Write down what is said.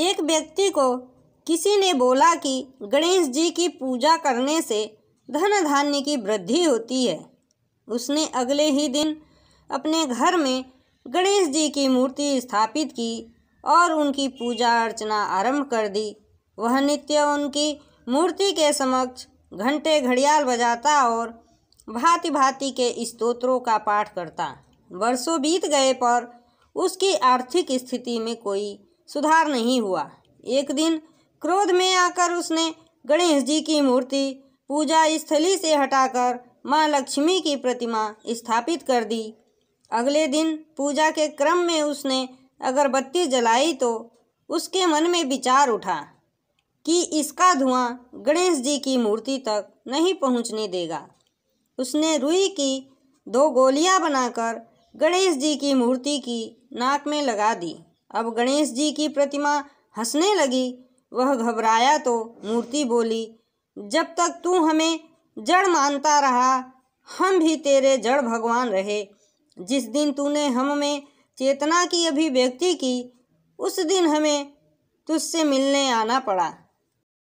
एक व्यक्ति को किसी ने बोला कि गणेश जी की पूजा करने से धन धान्य की वृद्धि होती है उसने अगले ही दिन अपने घर में गणेश जी की मूर्ति स्थापित की और उनकी पूजा अर्चना आरंभ कर दी वह नित्य उनकी मूर्ति के समक्ष घंटे घड़ियाल बजाता और भांति भांति के स्तोत्रों का पाठ करता वर्षों बीत गए पर उसकी आर्थिक स्थिति में कोई सुधार नहीं हुआ एक दिन क्रोध में आकर उसने गणेश जी की मूर्ति पूजा स्थली से हटाकर मां लक्ष्मी की प्रतिमा स्थापित कर दी अगले दिन पूजा के क्रम में उसने अगरबत्ती जलाई तो उसके मन में विचार उठा कि इसका धुआं गणेश जी की मूर्ति तक नहीं पहुंचने देगा उसने रुई की दो गोलियां बनाकर गणेश जी की मूर्ति की नाक में लगा दी अब गणेश जी की प्रतिमा हंसने लगी वह घबराया तो मूर्ति बोली जब तक तू हमें जड़ मानता रहा हम भी तेरे जड़ भगवान रहे जिस दिन तूने हम में चेतना की अभिव्यक्ति की उस दिन हमें तुझसे मिलने आना पड़ा